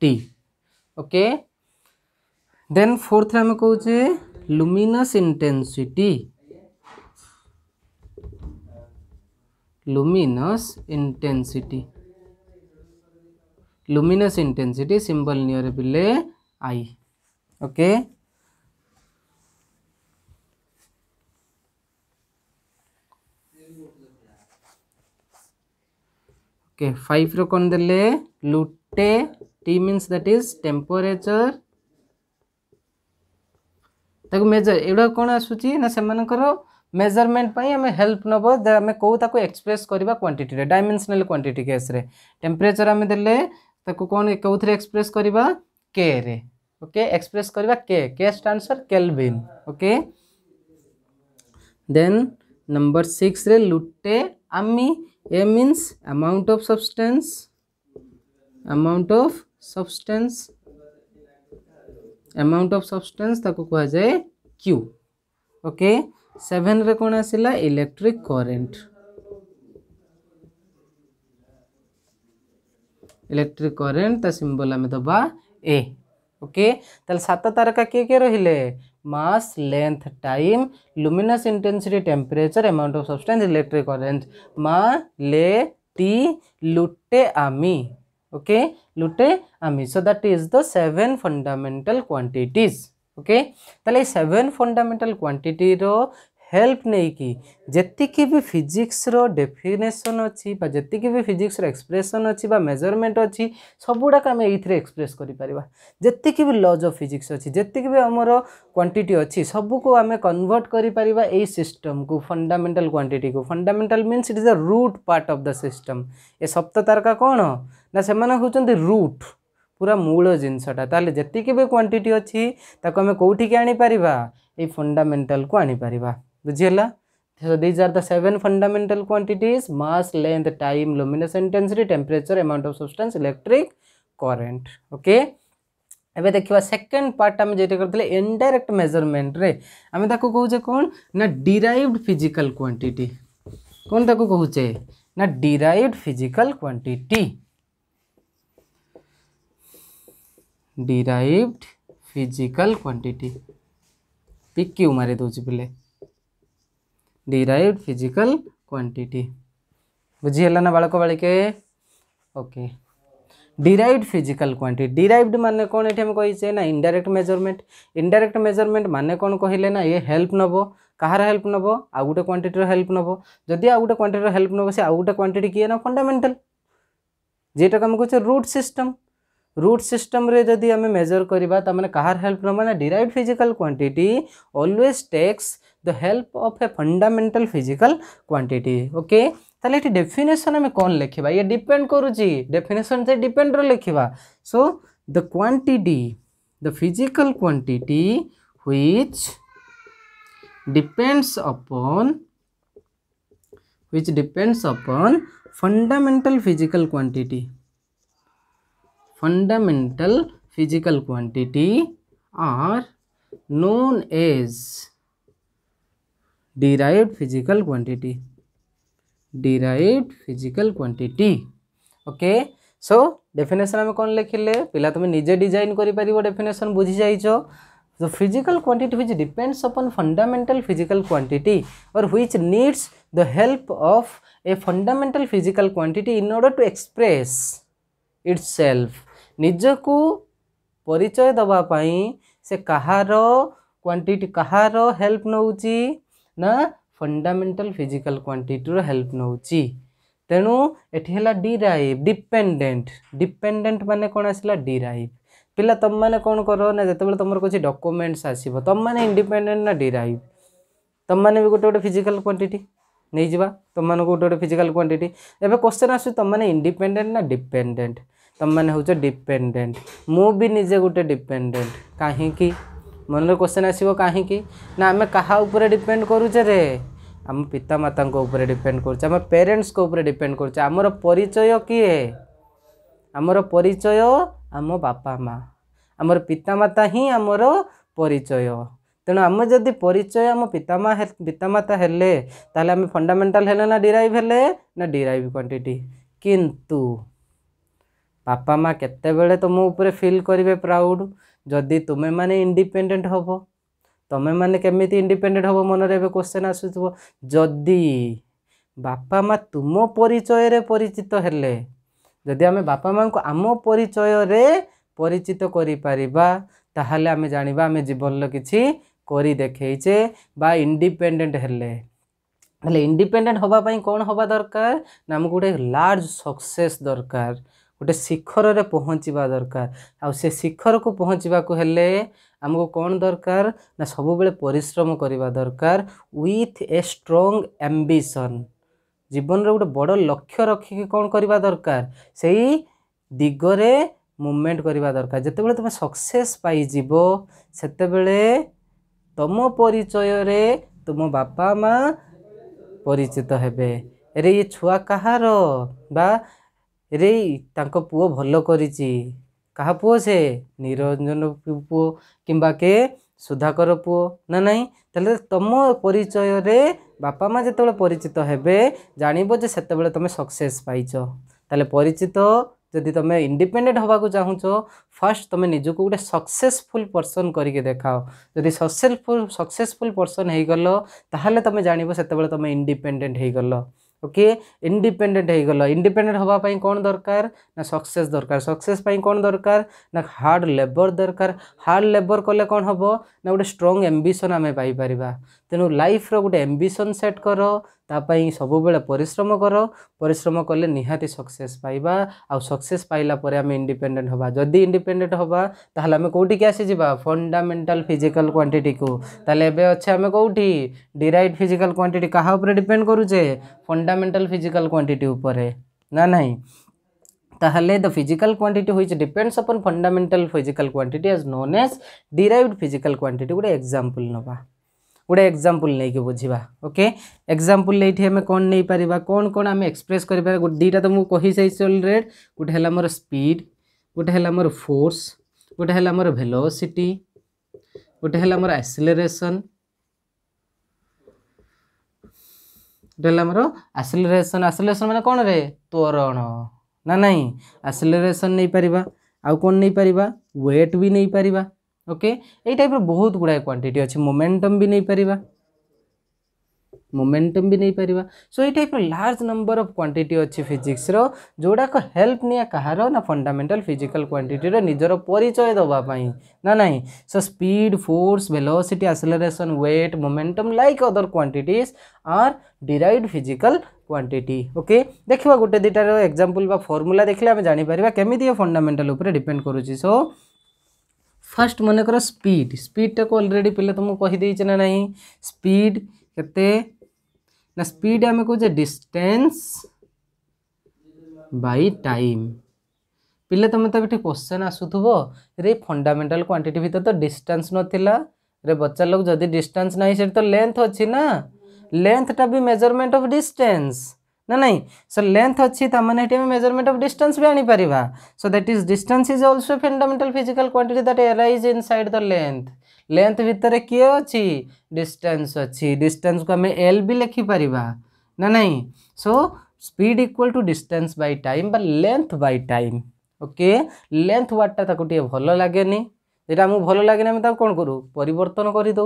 T okay then fourth आम कहे luminous intensity luminous intensity luminous intensity symbol near below i okay okay 5 रो कोन देले लुटे t means that is temperature ताको मेजर एडा कोन आसुची ना सेमानकर मेजरमेंट आम हेल्प नब आम कौ एक्सप्रेस करवा क्वांटिटी डायमेनसनाल क्वांटिटी केस्रे टेम्परेचर आम दे कौन कौ एक्सप्रेस करवा के रे ओके एक्सप्रेस करवा के के answer kelvin okay then number six रे लुटे आमी A means amount of substance amount of substance amount of substance ताको कह जाए क्यू ओके okay? ସେଭେନ୍ରେ କ'ଣ ଆସିଲା ଇଲେକ୍ଟ୍ରିକ୍ କରେଣ୍ଟ ଇଲେକ୍ଟ୍ରିକ୍ କରେଣ୍ଟ ତା ସିମ୍ବଲ୍ ଆମେ ଦେବା ଏ ଓକେ ତାହେଲେ ସାତ ତାରକା କିଏ କିଏ ରହିଲେ mass length time luminous intensity temperature amount of substance electric current ମା ଲେ ଟି ଲୁଟେ ଆମି okay lute ami so that is the seven fundamental quantities okay ତାହେଲେ ଏଇ ସେଭେନ୍ ଫଣ୍ଡାମେଣ୍ଟାଲ୍ କ୍ୱାଣ୍ଟିଟିର ହେଲ୍ପ ନେଇକି ଯେତିକି ବି ଫିଜିକ୍ସର ଡେଫିନେସନ୍ ଅଛି ବା ଯେତିକି ବି ଫିଜିକ୍ସର ଏକ୍ସପ୍ରେସନ୍ ଅଛି ବା ମେଜରମେଣ୍ଟ ଅଛି ସବୁଗୁଡ଼ାକ ଆମେ ଏଇଥିରେ ଏକ୍ସପ୍ରେସ୍ କରିପାରିବା ଯେତିକି ବି ଲଜ୍ ଅଫ୍ ଫିଜିକ୍ସ ଅଛି ଯେତିକି ବି ଆମର କ୍ୱାଣ୍ଟିଟି ଅଛି ସବୁକୁ ଆମେ କନଭର୍ଟ କରିପାରିବା ଏଇ ସିଷ୍ଟମ୍କୁ ଫଣ୍ଡାମେଣ୍ଟାଲ କ୍ୱାଣ୍ଟିଟିକୁ fundamental means it is the root part of the system ଏ ସପ୍ତ ତାରକା କ'ଣ ନା ସେମାନେ ହେଉଛନ୍ତି ରୁଟ୍ पूरा मूल जिनसटा तो जी भी क्वांटीटी अच्छी आम कौट आई फंडामेटाल को आनीपर बुझीगला so these are the seven fundamental quantities mass length time luminous intensity temperature amount of substance electric current okay एब देखा सेकेंड पार्ट आम जेटा करते इनडाइरेक्ट मेजरमेंट रे आम कहे कौन ना डिरइड फिजिकाल क्वांटीटी कौन ताक कहे ना derived physical quantity derived physical quantity ପି କ୍ୟୁ ମାରି ଦେଉଛି ପିଲେ ଡିରାଇଭ୍ଡ ଫିଜିକାଲ କ୍ୱାଣ୍ଟିଟି ବୁଝିହେଲା ନା ବାଳକ ବାଳିକେ ଓକେ ଡିରାଇଭ୍ଡ ଫିଜିକାଲ କ୍ୱାଣ୍ଟିଟି ଡିରାଇଭ୍ଡ ମାନେ କ'ଣ ଏଠି ଆମେ କହିଛେ ନା ଇନଡାଇରେକ୍ଟ ମେଜରମେଣ୍ଟ ଇନଡାଇରେକ୍ଟ ମେଜରମେଣ୍ଟ ମାନେ କ'ଣ କହିଲେ ନା ଇଏ ହେଲ୍ପ ନେବ କାହାର ହେଲ୍ପ ନେବ ଆଉ ଗୋଟେ କ୍ୱାଣ୍ଟିଟିର ହେଲ୍ପ ନେବ ଯଦି ଆଉ ଗୋଟେ କ୍ୱାଣ୍ଟିଟିର ହେଲ୍ପ ନେବ ସେ ଆଉ ଗୋଟେ କ୍ୱାଣ୍ଟିଟି କିଏ ନା ଫଣ୍ଡାମେଣ୍ଟାଲ যেটাকে আমি করছি রুট সিস্টেম रुट सिस्टम रे जदि आम मेजर करवा तो कहार हेल्प ना मैंने derive physical quantity always takes the help of a fundamental physical quantity okay ताले ये डेफिनेशन आम कौन लिखा ये डिपेड डिपेंड डेफिनेसन से डिपेड रखा so the quantity the physical quantity which depends upon which depends upon fundamental physical quantity fundamental physical quantity are known as derived physical quantity derived physical quantity okay so definition আমি কোন লিখিলে পিলা তুমি নিজে design করি পারিব definition বুঝি যাইছো the physical quantity which depends upon fundamental physical quantity or which needs the help of a fundamental physical quantity in order to express itself ନିଜକୁ ପରିଚୟ ଦେବା ପାଇଁ ସେ କାହାର କ୍ୱାଣ୍ଟିଟି କାହାର ହେଲ୍ପ ନେଉଛି ନା ଫଣ୍ଡାମେଣ୍ଟାଲ୍ ଫିଜିକାଲ୍ କ୍ୱାଣ୍ଟିଟିର ହେଲ୍ପ ନେଉଛି ତେଣୁ ଏଠି ହେଲା ଡିରାଇଭ୍ ଡିପେଣ୍ଡେଣ୍ଟ ଡିପେଣ୍ଡେଣ୍ଟ ମାନେ କ'ଣ ଆସିଲା ଡିରାଇଭ୍ ପିଲା ତୁମମାନେ କ'ଣ କର ନା ଯେତେବେଳେ ତୁମର କିଛି ଡକୁମେଣ୍ଟସ୍ ଆସିବ ତୁମମାନେ ଇଣ୍ଡିପେଣ୍ଡେଣ୍ଟ ନା ଡିରାଇଭ୍ ତୁମମାନେ ବି ଗୋଟେ ଗୋଟେ ଫିଜିକାଲ୍ କ୍ୱାଣ୍ଟିଟି ନେଇଯିବା ତୁମମାନଙ୍କୁ ଗୋଟେ ଗୋଟେ ଫିଜିକାଲ୍ କ୍ୱାଣ୍ଟିଟି ଏବେ କ୍ୱେଶ୍ଚନ୍ ଆସୁଛି ତୁମମାନେ ଇଣ୍ଡିପେଣ୍ଡେଣ୍ଟ ନା ଡିପେଣ୍ଡେଣ୍ଟ તમ મને હોચે ડિપેન્ડન્ટ મો બી નિજે ગોટે ડિપેન્ડન્ટ કાહી કે મને ક્વેશ્ચન આસીબો કાહી કે ના અમે કહા ઉપર ડિપેન્ડ કરું છે રે અમે પિતા માતા કો ઉપર ડિપેન્ડ કરું છે અમે પેરેન્ટ્સ કો ઉપર ડિપેન્ડ કરું છે અમારો પરિચય કી હે અમારો પરિચય અમા બાપા મા અમાર પિતા માતા હી અમારો પરિચય તને અમે જોદી પરિચય અમા પિતા મા હે પિતા માતા હેલે તાલે અમે ફાઉન્ડામेंटल હેલે ના ડેરાઇવ હેલે ના ડેરાઇવ ક્વોન્ટિટી કિંંતુ ବାପା ମା' କେତେବେଳେ ତୁମ ଉପରେ ଫିଲ୍ କରିବେ ପ୍ରାଉଡ଼୍ ଯଦି ତୁମେମାନେ ଇଣ୍ଡିପେଣ୍ଡେଣ୍ଟ ହେବ ତୁମେମାନେ କେମିତି ଇଣ୍ଡିପେଣ୍ଡେଣ୍ଟ ହେବ ମନରେ ଏବେ କ୍ୱେଶ୍ଚନ୍ ଆସୁଥିବ ଯଦି ବାପା ମା' ତୁମ ପରିଚୟରେ ପରିଚିତ ହେଲେ ଯଦି ଆମେ ବାପା ମାଆଙ୍କୁ ଆମ ପରିଚୟରେ ପରିଚିତ କରିପାରିବା ତାହେଲେ ଆମେ ଜାଣିବା ଆମେ ଜୀବନର କିଛି କରି ଦେଖେଇଛେ ବା ଇଣ୍ଡିପେଣ୍ଡେଣ୍ଟ ହେଲେ ହେଲେ ଇଣ୍ଡିପେଣ୍ଡେଣ୍ଟ ହେବା ପାଇଁ କ'ଣ ହେବା ଦରକାର ନା ଆମକୁ ଗୋଟେ ଲାର୍ଜ ସକ୍ସେସ୍ ଦରକାର ଗୋଟେ ଶିଖରରେ ପହଞ୍ଚିବା ଦରକାର ଆଉ ସେ ଶିଖରକୁ ପହଞ୍ଚିବାକୁ ହେଲେ ଆମକୁ କ'ଣ ଦରକାର ନା ସବୁବେଳେ ପରିଶ୍ରମ କରିବା ଦରକାର ୱିଥ୍ ଏ ଷ୍ଟ୍ରଙ୍ଗ ଆମ୍ବିସନ୍ ଜୀବନର ଗୋଟେ ବଡ଼ ଲକ୍ଷ୍ୟ ରଖିକି କ'ଣ କରିବା ଦରକାର ସେଇ ଦିଗରେ ମୁଭମେଣ୍ଟ କରିବା ଦରକାର ଯେତେବେଳେ ତୁମେ ସକ୍ସେସ୍ ପାଇଯିବ ସେତେବେଳେ ତୁମ ପରିଚୟରେ ତୁମ ବାପା ମାଆ ପରିଚିତ ହେବେ ଏରେ ଇଏ ଛୁଆ କାହାର ବା ରେଇ ତାଙ୍କ ପୁଅ ଭଲ କରିଛି କାହା ପୁଅ ସେ ନିରଞ୍ଜନ ପୁଅ କିମ୍ବା କେ ସୁଧାକର ପୁଅ ନା ନାହିଁ ତାହେଲେ ତୁମ ପରିଚୟରେ ବାପା ମା' ଯେତେବେଳେ ପରିଚିତ ହେବେ ଜାଣିବ ଯେ ସେତେବେଳେ ତୁମେ ସକ୍ସେସ୍ ପାଇଛ ତାହେଲେ ପରିଚିତ ଯଦି ତୁମେ ଇଣ୍ଡିପେଣ୍ଡେଣ୍ଟ ହେବାକୁ ଚାହୁଁଛ ଫାର୍ଷ୍ଟ ତୁମେ ନିଜକୁ ଗୋଟେ ସକ୍ସେସଫୁଲ୍ ପର୍ସନ୍ କରିକି ଦେଖାଅ ଯଦି ସକ୍ସେସଫୁଲ୍ ସକ୍ସେସଫୁଲ୍ ପର୍ସନ୍ ହେଇଗଲ ତାହେଲେ ତୁମେ ଜାଣିବ ସେତେବେଳେ ତୁମେ ଇଣ୍ଡିପେଣ୍ଡେଣ୍ଟ ହେଇଗଲ ओके इंडिपेंडेंट होगा इंडिपेंडेंट हाँपाई कौन दरकार ना सक्सेस दरकार सक्सेस कौन दरकार ना हार्ड लेबर दरकार हार्ड लेबर कले कौन हम ना गोटे स्ट्रंग एम्बिशन आम पाइपर ତେଣୁ ଲାଇଫ୍ର ଗୋଟେ ଆମ୍ବିସନ୍ ସେଟ୍ କର ତା ପାଇଁ ସବୁବେଳେ ପରିଶ୍ରମ କର ପରିଶ୍ରମ କଲେ ନିହାତି ସକ୍ସେସ୍ ପାଇବା ଆଉ ସକ୍ସେସ୍ ପାଇଲା ପରେ ଆମେ ଇଣ୍ଡିପେଣ୍ଡେଣ୍ଟ ହେବା ଯଦି ଇଣ୍ଡିପେଣ୍ଡେଣ୍ଟ ହେବା ତାହେଲେ ଆମେ କେଉଁଠିକି ଆସିଯିବା ଫଣ୍ଡାମେଣ୍ଟାଲ ଫିଜିକାଲ୍ କ୍ୱାଣ୍ଟିଟିକୁ ତାହେଲେ ଏବେ ଅଛେ ଆମେ କେଉଁଠି ଡିରାଇଡ୍ ଫିଜିକାଲ୍ କ୍ୱାଣ୍ଟିଟି କାହା ଉପରେ ଡିପେଣ୍ଡ କରୁଛେ ଫଣ୍ଡାମେଣ୍ଟାଲ ଫିଜିକାଲ୍ କ୍ୱାଣ୍ଟିଟି ଉପରେ ନା ନାହିଁ তাহলে the physical quantity which depends upon fundamental physical quantity as known as derived physical quantity গোটে এক্সাম্পল নেবা गोटे एक्जामपल नहीं बुझा ओके एक्जामपल ये आम कौन नहीं पार कौन कौन आम एक्सप्रेस कर दुटा तो मुझे अलरेड गोटे है मोर स्पीड गोटे है मोर फोर्स गोटे है मोर भेलोसीटी गोटे है मोर आसिलेसन गोटे है मोर आसिलेसन आसिलेसन मैंने कौन रे त्वरण ना ना आसिलेसन नहीं पार आउ कौन नहीं पार वेट भी नहीं पार ଓକେ ଏଇ ଟାଇପ୍ର ବହୁତ ଗୁଡ଼ାଏ କ୍ୱାଣ୍ଟିଟି ଅଛି ମୋମେଣ୍ଟମ୍ ବି ନେଇପାରିବା ମୋମେଣ୍ଟମ୍ ବି ନେଇପାରିବା ସୋ ଏଇ ଟାଇପ୍ର ଲାର୍ଜ ନମ୍ବର ଅଫ୍ କ୍ୱାଣ୍ଟିଟି ଅଛି ଫିଜିକ୍ସର ଯେଉଁଟାକ ହେଲ୍ପ ନିଏ କାହାର ନା ଫଣ୍ଡାମେଣ୍ଟାଲ ଫିଜିକାଲ କ୍ୱାଣ୍ଟିଟିର ନିଜର ପରିଚୟ ଦେବା ପାଇଁ ନା ନାହିଁ so speed force velocity acceleration weight momentum like other quantities are derive physical quantity okay ଦେଖିବା ଗୋଟେ ଦୁଇଟାର ଏକ୍ଜାମ୍ପଲ୍ ବା ଫର୍ମୁଲା ଦେଖିଲେ ଆମେ ଜାଣିପାରିବା କେମିତି ଏ ଫଣ୍ଡାମେଣ୍ଟାଲ ଉପରେ ଡିପେଣ୍ଡ କରୁଛି ସୋ ফার্স্ট মনে কর স্পিড স্পিডটাকে অলরেডি পিলে তুমি কহিদেছে না নাই স্পিড কেতে না স্পিড আমি কৌছে ডিস্টেন্স বাই টাইম ପିଲେ ତୁମେ ତ ଏଠି କୋଶ୍ଚେନ୍ ଆସୁଥିବ ରେ ଫଣ୍ଡାମେଣ୍ଟାଲ କ୍ୱାଣ୍ଟିଟି ଭିତରେ ତ ଡିଷ୍ଟାନ୍ସ ନଥିଲା ରେ ପଚାରିଲ ଯଦି ଡିଷ୍ଟାନ୍ସ ନାହିଁ ସେଠି ତ ଲେନ୍ଥ ଅଛି ନା ଲେନ୍ଥଟା ବି ମେଜରମେଣ୍ଟ ଅଫ୍ ଡିଷ୍ଟାନ୍ସ ना ना सो लेंथ अच्छी मैंने ये मेजरमेंट अफ डिस्टेंस भी पार so that is distance is also fundamental physical quantity that arise inside the length length भितर किए अच्छी डिस्टेंस अच्छी डिस्टेंस को आम एल भी लिखिपर ना ना so speed equal to distance by time बा length by time okay length वार्डटा भल लगे যেটা আমি भल लगे না कौन करूँ परिवर्तन করু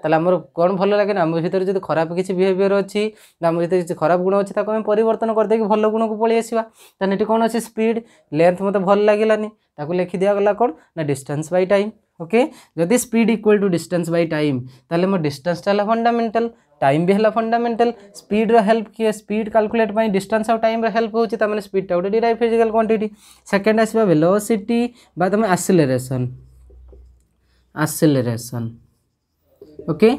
তাহলে আমার কোণ ভাল লাগে না আমার ভিতরে যদি খারাপ কিছু বিহেভিয়ার অছি বা আমার ভিতরে কিছু খারাপ গুণ অছি তাকে আমি পরিবর্তন করেদেকি ভাল গুণকু পড়ে আসবা তাহলে এটি কোণ আছে স্পিড লেন্থ মতো ভাল লাগিলানি তাকে লেখি দিয়াগলা কোণ না ডিস্টান্স বাই টাইম ওকে যদি speed equal to distance by time তাহলে মো ডিস্টান্সটা হল ফন্ডামেন্টাল টাইম বি হল ফন্ডামেন্টাল স্পিড্র হেল্প কি স্পিড ক্যালকুলেট পাই ডিস্টান্স আর টাইম্র হেল্প হচ্ছে তাহলে মানে স্পিডটা গোটে ডিরাইভ ফিজিক্যাল কোয়ান্টিটি সেকেন্ড আসবা ভেলোসিটি বা তুমি আসিলেসন আসিলেসন ওকে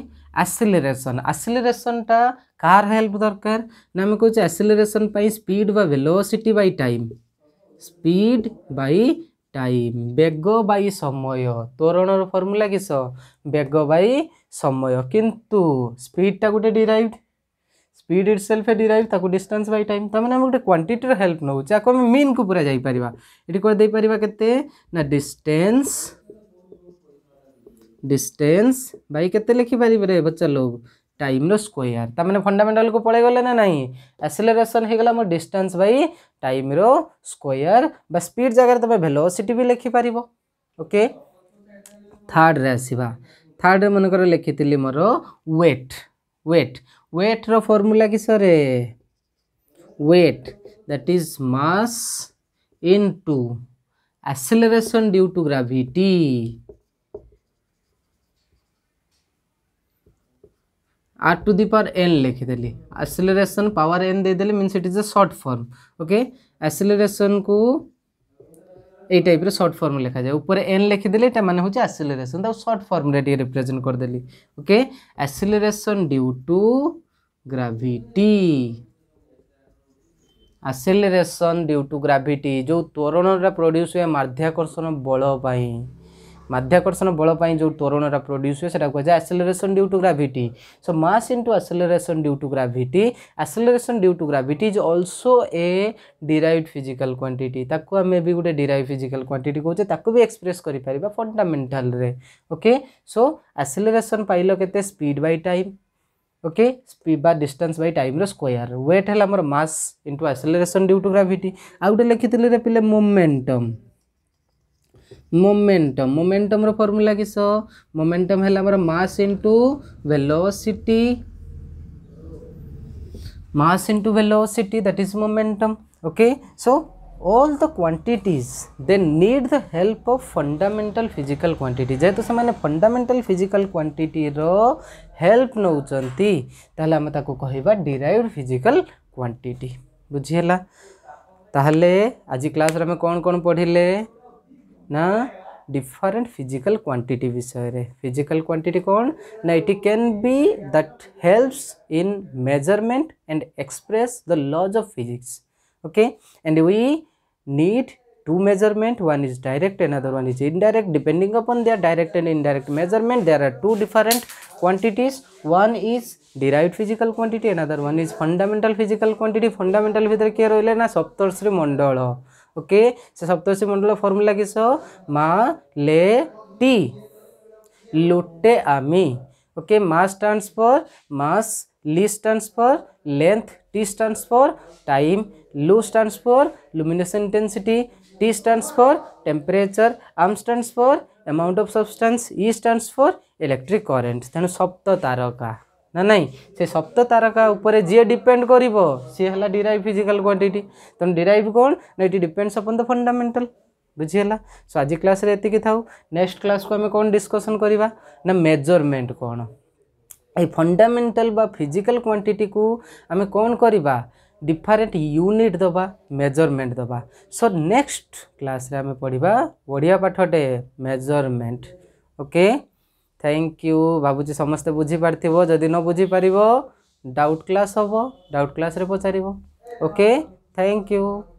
ଆସିଲେରେସନ୍ ଆସିଲେରେସନ୍ଟା କାହାର ହେଲ୍ପ ଦରକାର ନା ଆମେ କହୁଛେ ଆସିଲେରେସନ୍ ପାଇଁ ସ୍ପିଡ୍ ବା velocity by time speed by time ବେଗ ବାଇ ସମୟ ତୋରଣର ଫର୍ମୁଲା କିସ ବେଗ ବାଇ ସମୟ କିନ୍ତୁ ସ୍ପିଡ୍ଟା ଗୋଟେ derive speed itself derive ତାକୁ ଡିଷ୍ଟାନ୍ସ ବାଇ ଟାଇମ୍ ତା'ମାନେ ଆମେ ଗୋଟେ କ୍ୱାଣ୍ଟିଟିର ହେଲ୍ପ ନେଉଛେ ଆକୁ ଆମେ ମିନ୍କୁ ପୁରା ଯାଇପାରିବା ଏଠି କୁଆଡ଼େ ଦେଇପାରିବା କେତେ ନା ଡିଷ୍ଟାନ୍ସ ডিসটেন্স ভাই কেতে লিখিপারে বচ্চা লোক টাইম্র স্কোয়ার তার মানে ফন্ডামেন্টাল কু পড়ে গলে না না আসেলেসন হয়ে গেল আমার ডিস্টান্স বাই টাইম্র স্কোয়ার বা স্পিড জায়গায় তুমি ভেলোসিটি বি লিখিপার ওকে থার্ডরে আসবা থার্ডরে মনেকর লিখিলি মোর ওয়েট ওয়েট ওয়েট্র ফর্মুলা কি সরে weight that is mass into acceleration due to gravity are to the power n लिखिदेली एसिलेसन पावर एन देदेली mean it is a short form okay acceleration को এই টাইপের সর্ট ফর্ম লেখা যায় উপরে এন লিখিদেলি এটা মানে হচ্ছে অ্যাসিলেরেসন তাও সর্ট ফর্মরে টিকে রিপ্রেজেন্ট করেদেলি okay acceleration due to gravity acceleration due to gravity যে ত্বরণটা প্রড্ୟୁସ୍ ହୁଏ ମାଧ୍ୟାକର୍ଷଣ ବଳ ପାଇଁ ମାଧ୍ୟାକର୍ଷଣ ବଳ ପାଇଁ ଯେଉଁ ତ୍ୱରଣଟା ପ୍ରଡ୍ୟୁସ୍ ହୁଏ ସେଇଟା କୁହାଯାଏ acceleration due to gravity so mass into acceleration due to gravity acceleration due to gravity is also a derive physical quantity ତାକୁ ଆମେ ବି ଗୋଟେ ଡିରାଇଭ୍ ଫିଜିକାଲ୍ କ୍ୱାଣ୍ଟିଟି କହୁଛେ ତାକୁ ବି ଏକ୍ସପ୍ରେସ୍ କରିପାରିବା ଫଣ୍ଡାମେଣ୍ଟାଲ୍ରେ ଓକେ ସୋ ଆସେଲରେସନ୍ ପାଇଲ କେତେ speed by time okay speed बा distance by time रो स्क्वायर वेट हला हमर mass into acceleration due to gravity आ गोटे लिखिथिले रे पिले मोमेंटम मोमेंटम मोमेंटम रो फर्मूला किस मोमेंटम है mass into velocity mass into velocity that is momentum okay so all the quantities they need the help of fundamental physical quantity जेहेतु से मैंने फंडामेंटल फिजिकल क्वांटिटी रो हेल्प नौकर आम ताको कह डिराइव फिजिकल क्वांटिटी बुझीला आज क्लास रे कौन कौन पढ़िले ना डिफरेंट फिजिकल क्वांटिटी विषय फिजिकल क्वांटिटी कौन ना it can be that helps in measurement and express the laws of physics okay and we need to measurement one is direct and other one is indirect depending upon their direct and indirect measurement there are two different quantities one is derive physical quantity and other one is fundamental physical quantity fundamental भितर किए रहा सप्तर्षि मंडल okay से সপ্তর্ষি মণ্ডল formula kiss মা লে টি লুটে আমি okay mass stands for mass L stands for length T stands time लू stands for illumination intensity T stands for temperature आम stands for amount of substance E stands for electric current तेणु सप्त तारका ନା ନାହିଁ ସେ ସପ୍ତ ତାରକା ଉପରେ ଯିଏ ଡିପେଣ୍ଡ କରିବ ସିଏ ହେଲା ଡିରାଇଭ୍ ଫିଜିକାଲ୍ କ୍ୱାଣ୍ଟିଟି ତେଣୁ ଡିରାଇଭ୍ କ'ଣ ନା it depends upon the fundamental ବୁଝିହେଲା ସୋ ଆଜି କ୍ଲାସ୍ରେ ଏତିକି ଥାଉ ନେକ୍ସଟ କ୍ଲାସ୍କୁ ଆମେ କ'ଣ ଡିସ୍କସନ୍ କରିବା ନା ମେଜରମେଣ୍ଟ କ'ଣ এই ফন্ডামেন্টাল বা ফিজিক্যাল কোয়ান্টিটিকু আমি কোন করিবা ডিফারেন্ট ইউনিট দবা মেজরমেন্ট দবা সো নেক্সট ক্লাসে আমি পড়িবা ওড়িয়া পাঠটে মেজরমেন্ট ওকে थैंक यू भावुँ समस्ते बुझीपार जदि न बुझिपार डाउट क्लास हम डाउट क्लास रे पचार ओके थैंक यू